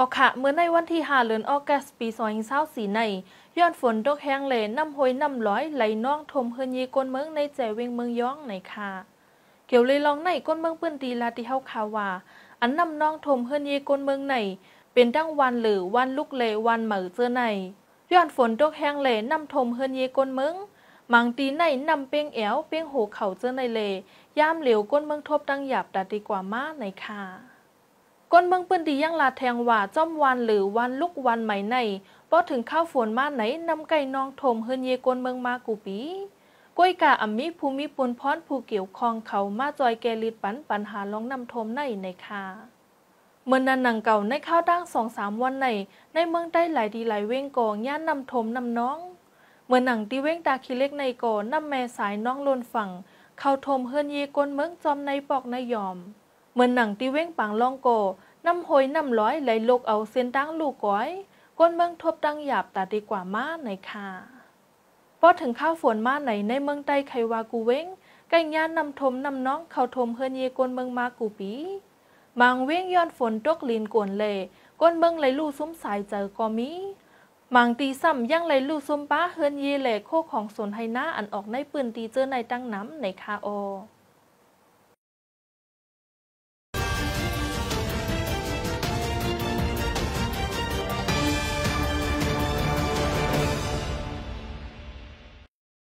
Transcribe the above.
ออกค่ะเมื่อในวันที่5เดือนออกัสปี2024ในย้อนฝนตกแห้งเลยน้ำห้ยน้ำร้อยไหลน้องทมเฮือนยีก้นเมืองในแจเวงเมืองย้องในค่ะเกี่ยวเลยลองในก้นเมืองปื้นตีลาติเฮาคาว่า อันน้ำน้องทมเฮือนยีก้นเมืองใน เป็นดั้งวันหรือวันลุกเลวันเหมือเจอในย้อนฝนตกแห้งเลยน้ำทมเฮือนยีก้นเมืองมังตีในน้ำเปยงแอวเปยงโหเข่าเจอในเลยามเหลวก้นเมืองทบดังหยาบดัดดีกว่ามาในค่ะก้นเมืองปืนดียังลาแทงว่า จ้อมวันหรือวันลุกวันใหม่ในาะถึงข้าวฝนมาไหนนำไก่นองถมเฮือนเยกวนเมืองมากูปี ก้อยกาอัมมิภูมิปุนพรผู้เกี่ยวคองเขามาจอยแกลิดปันปัญหาลองนำทมในในคาเมื่อนันหนังเก่าในข้าวตั้งสองสามวันในในเมืองได้หลายดีหลายเว้งกองย่านนำทมนำน้องเมื่อหนังตีเว้งตาคิเล็กในก่อนำแม่สายน้องลนฝั่ง เข้าทมเฮือนเยกวนเมืองจอมในปอกในยอมเมื่อหนังตีเว้งปังลองโกน้ำหอยน้ำร้อยไหลลกเอาเส้นตั้งลูกก้อย ก้นเมืองทบตั้งหยาบตาดีกว่ามาในค่ะพอถึงข้าวฝนมาไหนในเมืองใต้ไขวากูเว้งไก่ย่านนำทมนำน้องเขาทมเฮือนเยกนเมืองมากูปีมังเว้งย้อนฝนตกลินกวนเลก้นเมืองไหลลู่ซุ้มสายเจอก็มีมังตีซ้ำยังไหลลู่ซุ้มป้าเฮือนเยเหล่โคของสนไฮหน้าอันออกในปืนตีเจอในตั้งน้ำในคาโอ